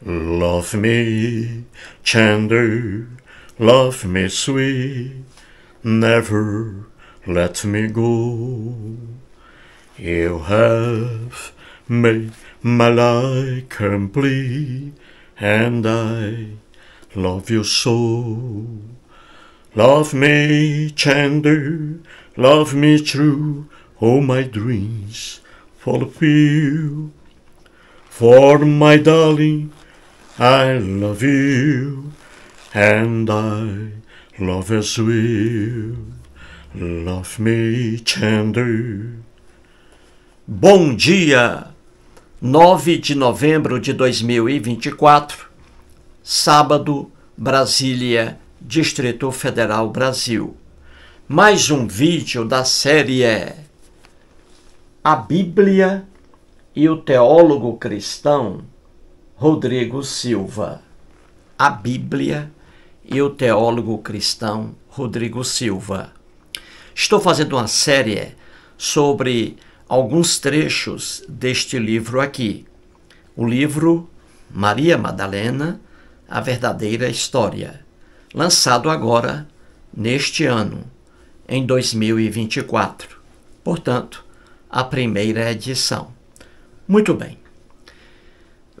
Love me tender, love me sweet, never let me go. You have made my life complete, and I love you so. Love me tender, love me true, all my dreams fulfill. For my darling, I love you and I love as well. Love me tender. Bom dia, 9 de novembro de 2024, sábado, Brasília, Distrito Federal, Brasil. Mais um vídeo da série é A Bíblia e o Teólogo Cristão Rodrigo Silva, a Bíblia e o teólogo cristão Rodrigo Silva. Estou fazendo uma série sobre alguns trechos deste livro aqui. O livro Maria Madalena, A Verdadeira História, lançado agora neste ano, em 2024. Portanto, a primeira edição. Muito bem.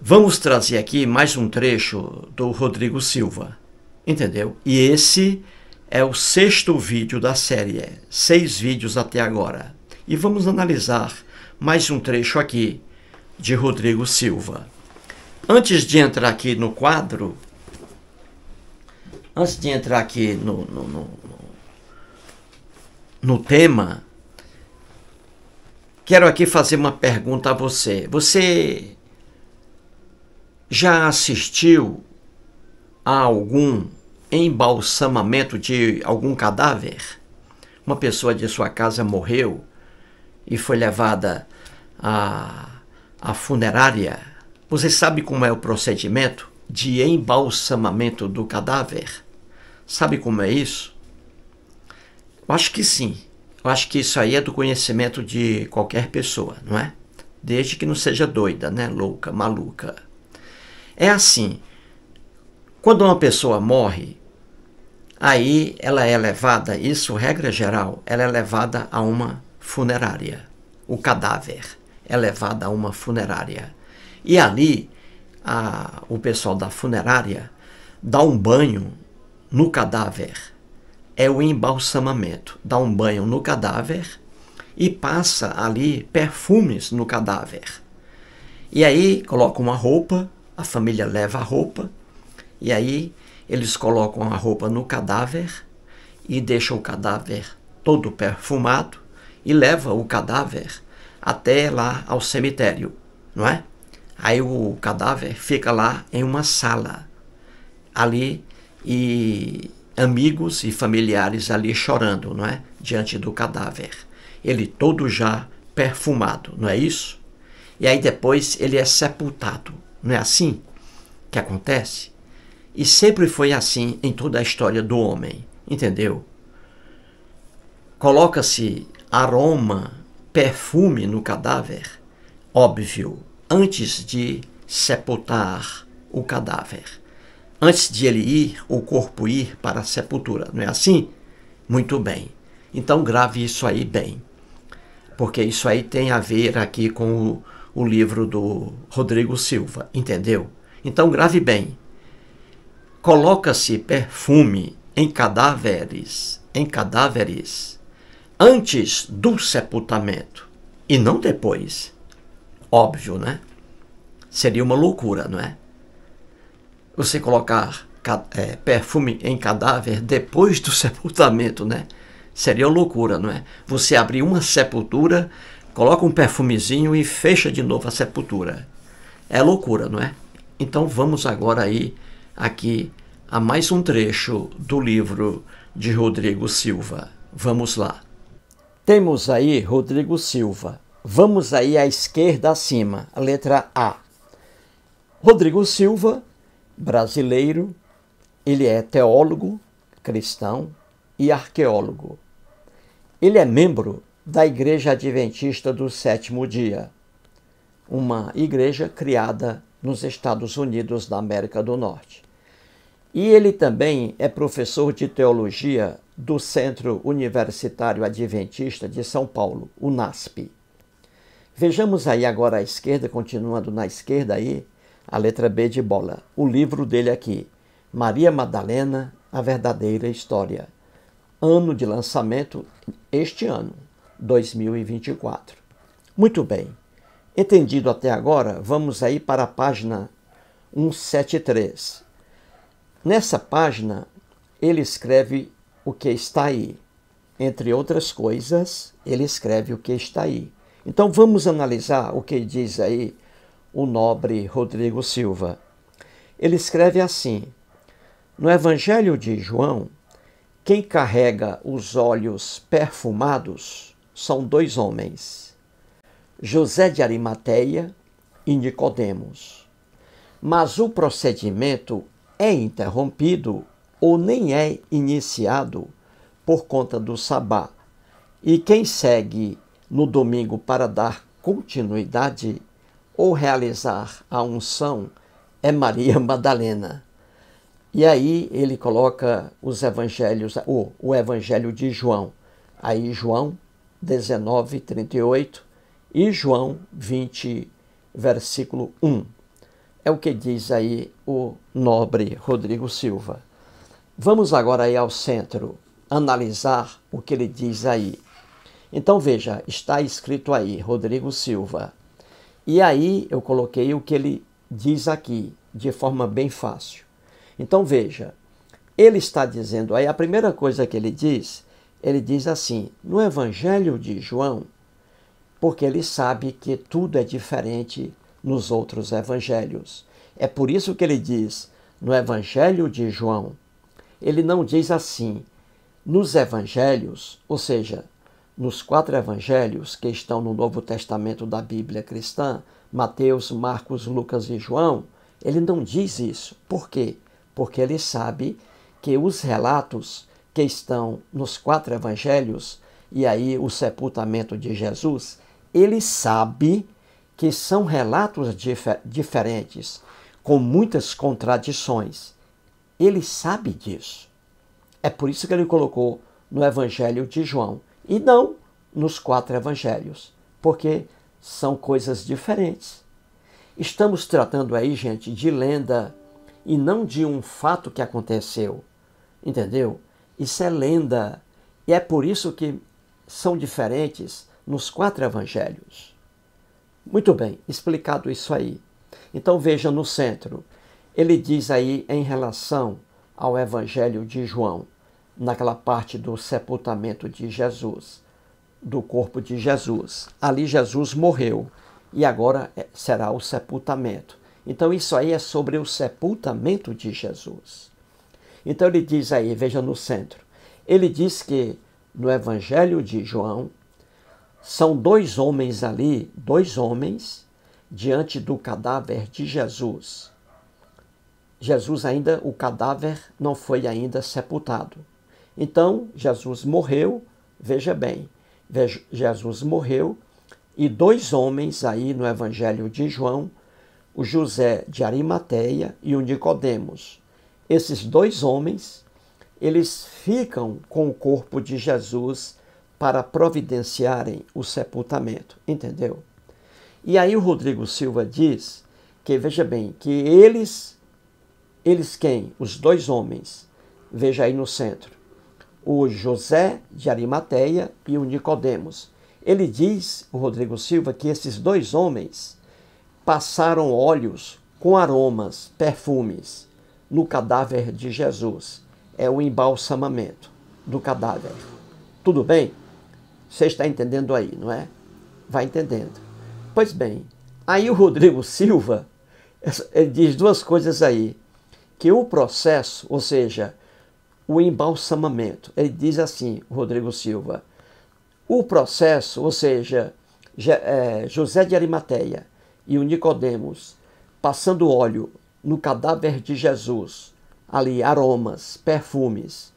Vamos trazer aqui mais um trecho do Rodrigo Silva, entendeu? E esse é o sexto vídeo da série, é seis vídeos até agora. E vamos analisar mais um trecho aqui de Rodrigo Silva. Antes de entrar aqui no quadro, antes de entrar aqui no, no, no, no tema, quero aqui fazer uma pergunta a você. Você já assistiu a algum embalsamamento de algum cadáver? Uma pessoa de sua casa morreu e foi levada à, à funerária. Você sabe como é o procedimento de embalsamamento do cadáver? Sabe como é isso? Eu acho que sim. Eu acho que isso aí é do conhecimento de qualquer pessoa, não é? Desde que não seja doida, né? Louca, maluca. É assim: quando uma pessoa morre, aí ela é levada, isso regra geral, ela é levada a uma funerária. O cadáver é levado a uma funerária. E ali, a, o pessoal da funerária dá um banho no cadáver. É o embalsamamento. Dá um banho no cadáver e passa ali perfumes no cadáver. E aí coloca uma roupa a família leva a roupa e aí eles colocam a roupa no cadáver e deixam o cadáver todo perfumado e leva o cadáver até lá ao cemitério, não é? Aí o cadáver fica lá em uma sala ali e amigos e familiares ali chorando, não é? Diante do cadáver. Ele todo já perfumado, não é isso? E aí depois ele é sepultado. Não é assim que acontece? E sempre foi assim em toda a história do homem, entendeu? Coloca-se aroma, perfume no cadáver, óbvio, antes de sepultar o cadáver. Antes de ele ir, o corpo ir para a sepultura, não é assim? Muito bem. Então grave isso aí bem. Porque isso aí tem a ver aqui com o o livro do Rodrigo Silva, entendeu? Então grave bem. Coloca-se perfume em cadáveres, em cadáveres, antes do sepultamento e não depois. Óbvio, né? Seria uma loucura, não é? Você colocar é, perfume em cadáver depois do sepultamento, né? Seria loucura, não é? Você abrir uma sepultura coloca um perfumezinho e fecha de novo a sepultura. É loucura, não é? Então vamos agora aí aqui a mais um trecho do livro de Rodrigo Silva. Vamos lá. Temos aí Rodrigo Silva. Vamos aí à esquerda acima, a letra A. Rodrigo Silva, brasileiro, ele é teólogo, cristão e arqueólogo. Ele é membro da Igreja Adventista do Sétimo Dia, uma igreja criada nos Estados Unidos da América do Norte. E ele também é professor de teologia do Centro Universitário Adventista de São Paulo, o NASP. Vejamos aí agora à esquerda, continuando na esquerda aí, a letra B de bola. O livro dele aqui, Maria Madalena, a verdadeira história. Ano de lançamento este ano, 2024. Muito bem. Entendido até agora, vamos aí para a página 173. Nessa página, ele escreve o que está aí. Entre outras coisas, ele escreve o que está aí. Então vamos analisar o que diz aí o nobre Rodrigo Silva. Ele escreve assim: No Evangelho de João, quem carrega os olhos perfumados são dois homens, José de Arimateia e Nicodemos. Mas o procedimento é interrompido ou nem é iniciado por conta do sabá. E quem segue no domingo para dar continuidade ou realizar a unção é Maria Madalena. E aí ele coloca os evangelhos, o, o evangelho de João. Aí João 19, 38 e João 20, versículo 1. É o que diz aí o nobre Rodrigo Silva. Vamos agora aí ao centro, analisar o que ele diz aí. Então veja, está escrito aí, Rodrigo Silva. E aí eu coloquei o que ele diz aqui, de forma bem fácil. Então veja, ele está dizendo aí, a primeira coisa que ele diz ele diz assim: no Evangelho de João, porque ele sabe que tudo é diferente nos outros evangelhos. É por isso que ele diz no Evangelho de João. Ele não diz assim nos evangelhos, ou seja, nos quatro evangelhos que estão no Novo Testamento da Bíblia cristã, Mateus, Marcos, Lucas e João, ele não diz isso. Por quê? Porque ele sabe que os relatos que estão nos quatro evangelhos, e aí o sepultamento de Jesus, ele sabe que são relatos difer diferentes, com muitas contradições. Ele sabe disso. É por isso que ele colocou no Evangelho de João e não nos quatro evangelhos, porque são coisas diferentes. Estamos tratando aí, gente, de lenda e não de um fato que aconteceu, entendeu? Isso é lenda. E é por isso que são diferentes nos quatro evangelhos. Muito bem, explicado isso aí. Então veja no centro. Ele diz aí em relação ao evangelho de João, naquela parte do sepultamento de Jesus, do corpo de Jesus. Ali Jesus morreu e agora é, será o sepultamento. Então isso aí é sobre o sepultamento de Jesus. Então ele diz aí, veja no centro. Ele diz que no Evangelho de João são dois homens ali, dois homens diante do cadáver de Jesus. Jesus ainda, o cadáver não foi ainda sepultado. Então, Jesus morreu, veja bem, Jesus morreu e dois homens aí no Evangelho de João, o José de Arimateia e o Nicodemos esses dois homens, eles ficam com o corpo de Jesus para providenciarem o sepultamento, entendeu? E aí o Rodrigo Silva diz que veja bem, que eles eles quem? Os dois homens. Veja aí no centro. O José de Arimateia e o Nicodemos. Ele diz, o Rodrigo Silva, que esses dois homens passaram óleos com aromas, perfumes no cadáver de Jesus. É o embalsamamento do cadáver. Tudo bem? Você está entendendo aí, não é? Vai entendendo. Pois bem, aí o Rodrigo Silva ele diz duas coisas aí. Que o processo, ou seja, o embalsamamento, ele diz assim, Rodrigo Silva, o processo, ou seja, é, José de Arimateia e o Nicodemos passando óleo no cadáver de Jesus. Ali, aromas, perfumes.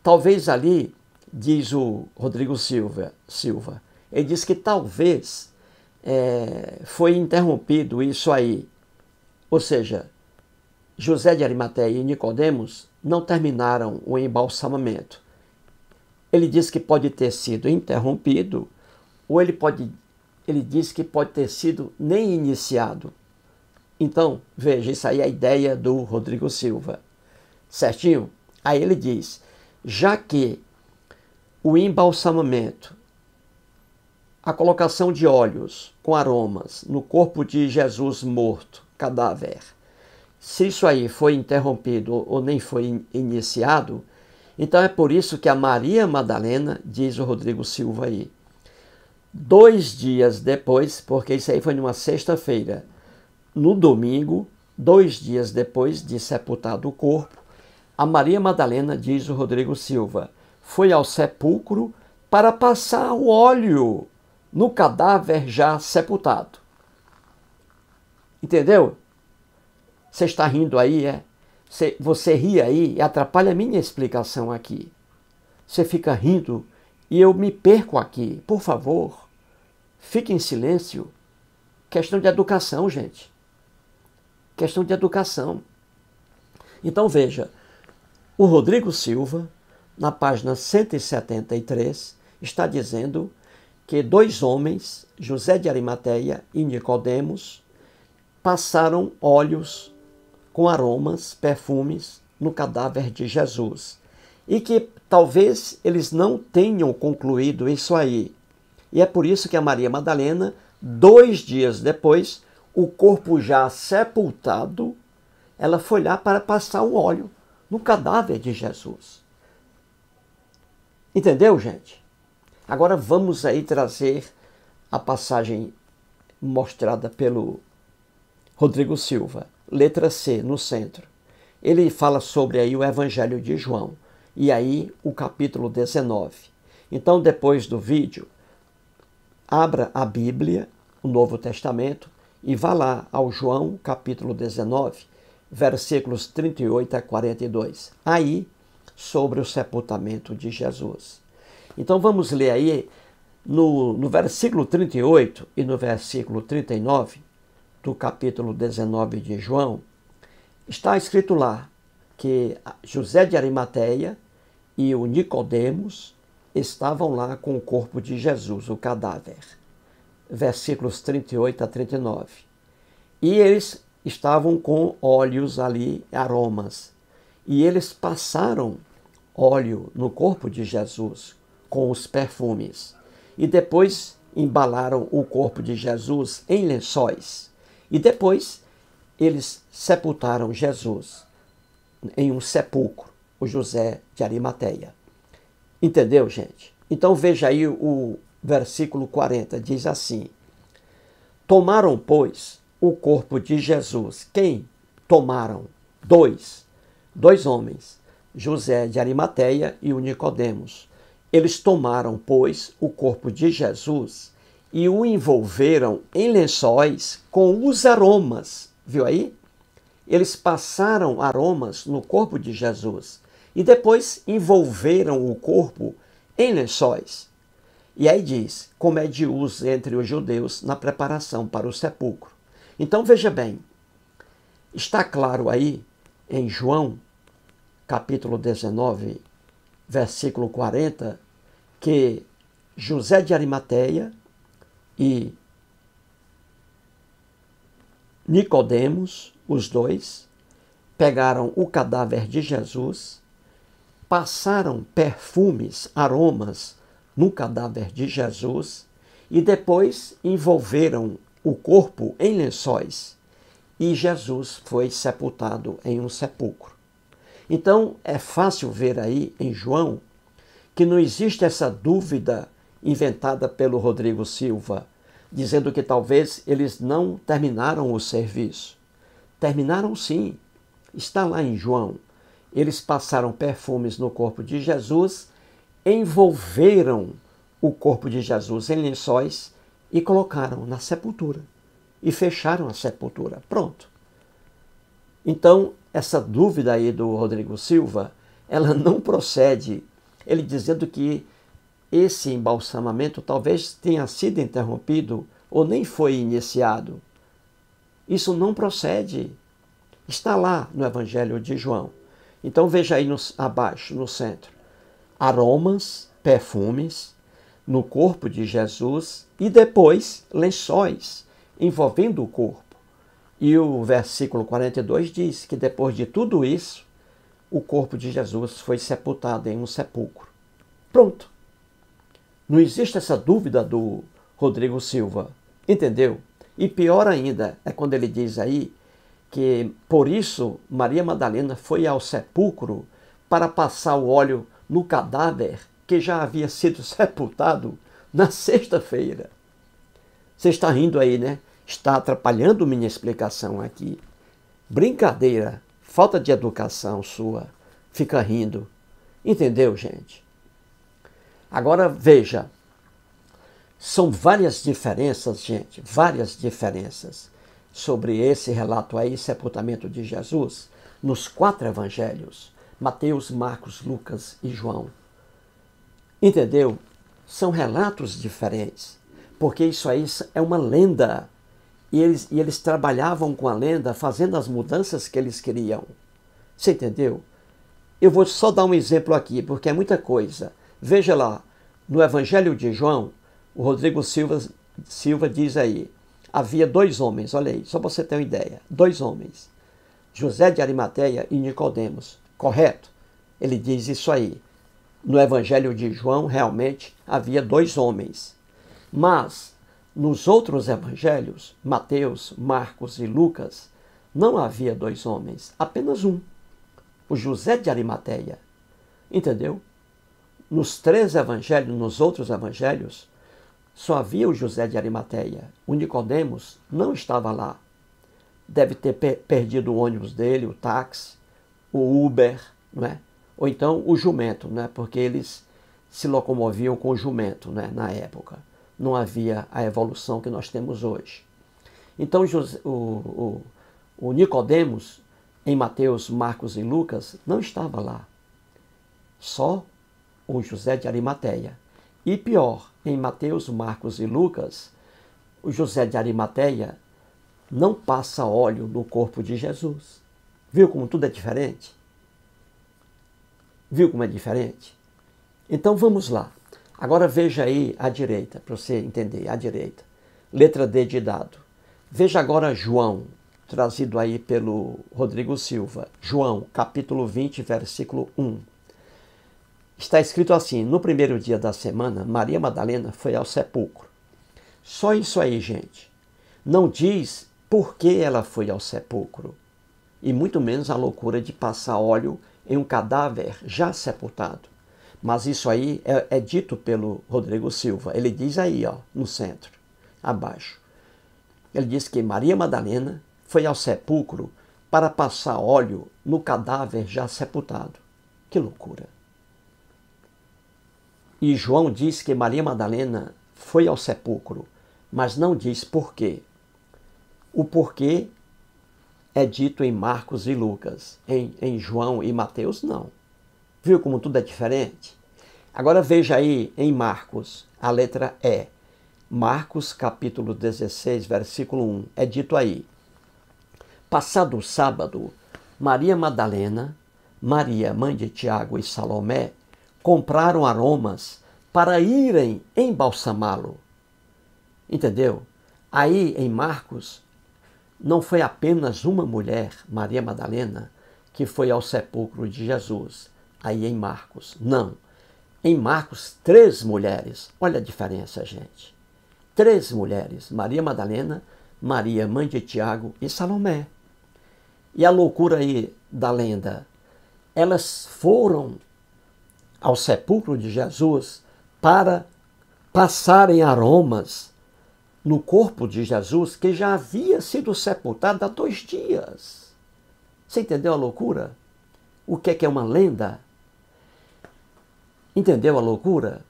Talvez ali, diz o Rodrigo Silva, Silva ele diz que talvez é, foi interrompido isso aí. Ou seja, José de Arimateia e Nicodemos não terminaram o embalsamamento. Ele diz que pode ter sido interrompido, ou ele pode ele diz que pode ter sido nem iniciado. Então, veja, isso aí é a ideia do Rodrigo Silva. Certinho? Aí ele diz: já que o embalsamamento, a colocação de óleos com aromas no corpo de Jesus morto, cadáver, se isso aí foi interrompido ou nem foi iniciado, então é por isso que a Maria Madalena, diz o Rodrigo Silva aí, dois dias depois, porque isso aí foi numa sexta-feira, no domingo, dois dias depois de sepultado o corpo, a Maria Madalena, diz o Rodrigo Silva, foi ao sepulcro para passar o óleo no cadáver já sepultado. Entendeu? Você está rindo aí, é? Você, você ri aí e atrapalha a minha explicação aqui. Você fica rindo e eu me perco aqui. Por favor, fique em silêncio. Questão de educação, gente questão de educação. Então veja, o Rodrigo Silva, na página 173, está dizendo que dois homens, José de Arimateia e Nicodemos, passaram óleos com aromas, perfumes no cadáver de Jesus. E que talvez eles não tenham concluído isso aí. E é por isso que a Maria Madalena, dois dias depois, o corpo já sepultado, ela foi lá para passar o óleo no cadáver de Jesus. Entendeu, gente? Agora vamos aí trazer a passagem mostrada pelo Rodrigo Silva, letra C, no centro. Ele fala sobre aí o Evangelho de João e aí o capítulo 19. Então, depois do vídeo, abra a Bíblia, o Novo Testamento, e vá lá ao João capítulo 19, versículos 38 a 42. Aí, sobre o sepultamento de Jesus. Então vamos ler aí no, no versículo 38 e no versículo 39 do capítulo 19 de João, está escrito lá que José de Arimateia e o Nicodemos estavam lá com o corpo de Jesus, o cadáver versículos 38 a 39. E eles estavam com óleos ali, aromas. E eles passaram óleo no corpo de Jesus com os perfumes. E depois embalaram o corpo de Jesus em lençóis. E depois eles sepultaram Jesus em um sepulcro, o José de Arimateia. Entendeu, gente? Então veja aí o, versículo 40, diz assim: Tomaram, pois, o corpo de Jesus. Quem tomaram? Dois. Dois homens, José de Arimateia e o Nicodemos. Eles tomaram, pois, o corpo de Jesus e o envolveram em lençóis com os aromas. Viu aí? Eles passaram aromas no corpo de Jesus e depois envolveram o corpo em lençóis. E aí diz: como é de uso entre os judeus na preparação para o sepulcro. Então veja bem, está claro aí em João, capítulo 19, versículo 40, que José de Arimateia e Nicodemos, os dois, pegaram o cadáver de Jesus, passaram perfumes, aromas no cadáver de Jesus e depois envolveram o corpo em lençóis e Jesus foi sepultado em um sepulcro. Então é fácil ver aí em João que não existe essa dúvida inventada pelo Rodrigo Silva, dizendo que talvez eles não terminaram o serviço. Terminaram sim. Está lá em João. Eles passaram perfumes no corpo de Jesus envolveram o corpo de Jesus em lençóis e colocaram na sepultura. E fecharam a sepultura. Pronto. Então, essa dúvida aí do Rodrigo Silva, ela não procede. Ele dizendo que esse embalsamamento talvez tenha sido interrompido ou nem foi iniciado. Isso não procede. Está lá no Evangelho de João. Então veja aí no, abaixo, no centro aromas, perfumes, no corpo de Jesus e depois lençóis envolvendo o corpo. E o versículo 42 diz que depois de tudo isso, o corpo de Jesus foi sepultado em um sepulcro. Pronto. Não existe essa dúvida do Rodrigo Silva, entendeu? E pior ainda é quando ele diz aí que por isso Maria Madalena foi ao sepulcro para passar o óleo no cadáver que já havia sido sepultado na sexta-feira. Você está rindo aí, né? Está atrapalhando minha explicação aqui. Brincadeira, falta de educação sua. Fica rindo. Entendeu, gente? Agora veja. São várias diferenças, gente, várias diferenças sobre esse relato aí, sepultamento de Jesus, nos quatro evangelhos. Mateus, Marcos, Lucas e João. Entendeu? São relatos diferentes, porque isso aí é uma lenda. E eles, e eles trabalhavam com a lenda, fazendo as mudanças que eles queriam. Você entendeu? Eu vou só dar um exemplo aqui, porque é muita coisa. Veja lá, no Evangelho de João, o Rodrigo Silva, Silva diz aí: havia dois homens, olha aí, só para você ter uma ideia: dois homens, José de Arimateia e Nicodemos correto? Ele diz isso aí. No Evangelho de João, realmente havia dois homens. Mas nos outros evangelhos, Mateus, Marcos e Lucas, não havia dois homens, apenas um, o José de Arimateia. Entendeu? Nos três evangelhos, nos outros evangelhos, só havia o José de Arimateia. O Nicodemos não estava lá. Deve ter perdido o ônibus dele, o táxi, o Uber, não é? ou então o jumento, né? porque eles se locomoviam com o jumento né? na época. Não havia a evolução que nós temos hoje. Então José, o, o, o Nicodemos, em Mateus, Marcos e Lucas, não estava lá. Só o José de Arimateia. E pior, em Mateus, Marcos e Lucas, o José de Arimateia não passa óleo no corpo de Jesus. Viu como tudo é diferente? Viu como é diferente? Então vamos lá. Agora veja aí à direita, para você entender, à direita. Letra D de dado. Veja agora João, trazido aí pelo Rodrigo Silva. João, capítulo 20, versículo 1. Está escrito assim: No primeiro dia da semana, Maria Madalena foi ao sepulcro. Só isso aí, gente. Não diz por que ela foi ao sepulcro e muito menos a loucura de passar óleo em um cadáver já sepultado. Mas isso aí é, é dito pelo Rodrigo Silva. Ele diz aí, ó, no centro, abaixo. Ele diz que Maria Madalena foi ao sepulcro para passar óleo no cadáver já sepultado. Que loucura! E João diz que Maria Madalena foi ao sepulcro, mas não diz por quê. O porquê é dito em Marcos e Lucas, em, em João e Mateus, não. Viu como tudo é diferente? Agora veja aí em Marcos, a letra E. Marcos capítulo 16, versículo 1. É dito aí: Passado o sábado, Maria Madalena, Maria, mãe de Tiago e Salomé, compraram aromas para irem embalsamá-lo. Entendeu? Aí em Marcos, não foi apenas uma mulher, Maria Madalena, que foi ao sepulcro de Jesus, aí em Marcos. Não. Em Marcos, três mulheres. Olha a diferença, gente. Três mulheres: Maria Madalena, Maria, mãe de Tiago e Salomé. E a loucura aí da lenda. Elas foram ao sepulcro de Jesus para passarem aromas no corpo de Jesus que já havia sido sepultado há dois dias. Você entendeu a loucura? O que é que é uma lenda? Entendeu a loucura?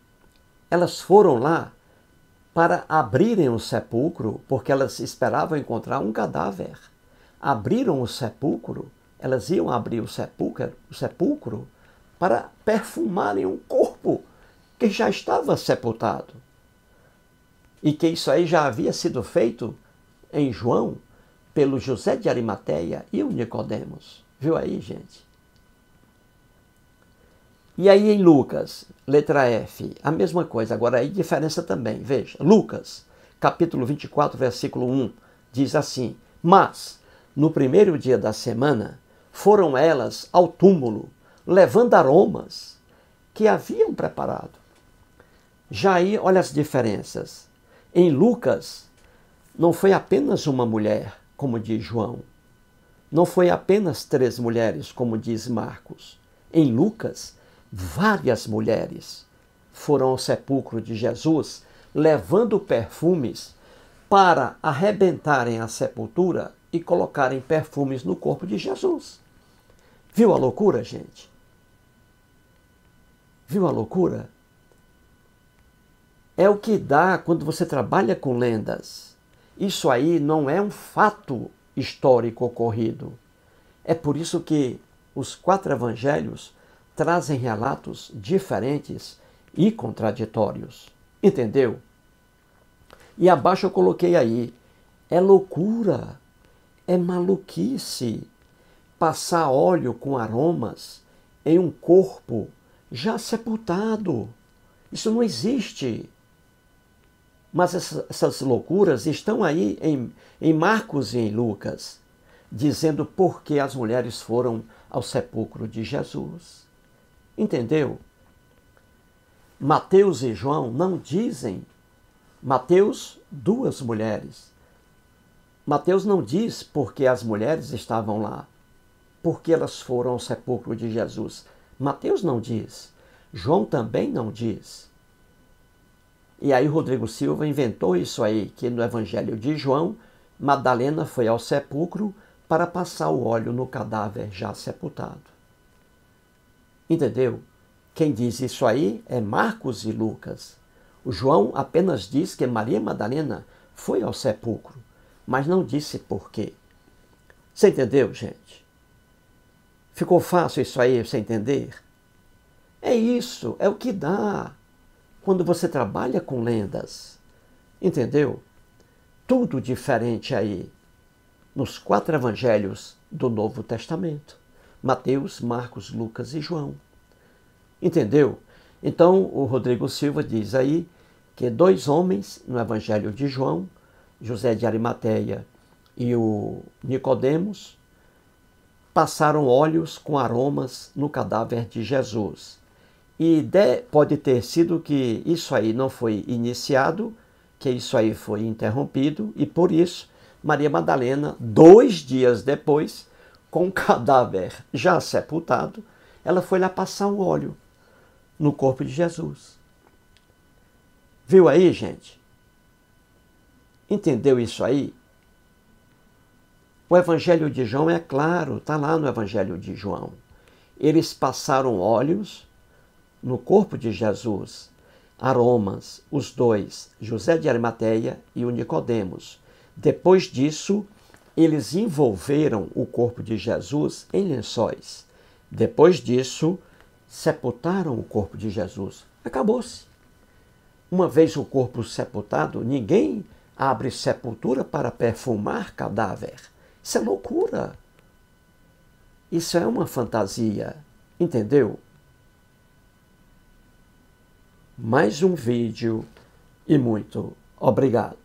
Elas foram lá para abrirem o sepulcro, porque elas esperavam encontrar um cadáver. Abriram o sepulcro, elas iam abrir o sepulcro, o sepulcro para perfumarem um corpo que já estava sepultado e que isso aí já havia sido feito em João pelo José de Arimateia e o Nicodemos. Viu aí, gente? E aí em Lucas, letra F, a mesma coisa, agora aí diferença também. Veja, Lucas, capítulo 24, versículo 1, diz assim: Mas no primeiro dia da semana foram elas ao túmulo, levando aromas que haviam preparado. Já aí, olha as diferenças. Em Lucas, não foi apenas uma mulher, como diz João. Não foi apenas três mulheres, como diz Marcos. Em Lucas, várias mulheres foram ao sepulcro de Jesus levando perfumes para arrebentarem a sepultura e colocarem perfumes no corpo de Jesus. Viu a loucura, gente? Viu a loucura? é o que dá quando você trabalha com lendas. Isso aí não é um fato histórico ocorrido. É por isso que os quatro evangelhos trazem relatos diferentes e contraditórios. Entendeu? E abaixo eu coloquei aí: é loucura, é maluquice passar óleo com aromas em um corpo já sepultado. Isso não existe. Mas essas loucuras estão aí em, em Marcos e em Lucas, dizendo por que as mulheres foram ao sepulcro de Jesus. Entendeu? Mateus e João não dizem. Mateus, duas mulheres. Mateus não diz porque as mulheres estavam lá, porque elas foram ao sepulcro de Jesus. Mateus não diz. João também não diz. E aí Rodrigo Silva inventou isso aí, que no Evangelho de João, Madalena foi ao sepulcro para passar o óleo no cadáver já sepultado. Entendeu? Quem diz isso aí é Marcos e Lucas. O João apenas diz que Maria Madalena foi ao sepulcro, mas não disse por quê. Você entendeu, gente? Ficou fácil isso aí, você entender? É isso, é o que dá quando você trabalha com lendas. Entendeu? Tudo diferente aí nos quatro evangelhos do Novo Testamento: Mateus, Marcos, Lucas e João. Entendeu? Então o Rodrigo Silva diz aí que dois homens no Evangelho de João, José de Arimateia e o Nicodemos, passaram óleos com aromas no cadáver de Jesus e de, pode ter sido que isso aí não foi iniciado, que isso aí foi interrompido, e por isso Maria Madalena, dois dias depois, com o cadáver já sepultado, ela foi lá passar o óleo no corpo de Jesus. Viu aí, gente? Entendeu isso aí? O Evangelho de João é claro, está lá no Evangelho de João. Eles passaram óleos no corpo de Jesus, aromas, os dois, José de Arimateia e o Nicodemos. Depois disso, eles envolveram o corpo de Jesus em lençóis. Depois disso, sepultaram o corpo de Jesus. Acabou-se. Uma vez o corpo sepultado, ninguém abre sepultura para perfumar cadáver. Isso é loucura. Isso é uma fantasia, entendeu? mais um vídeo e muito obrigado.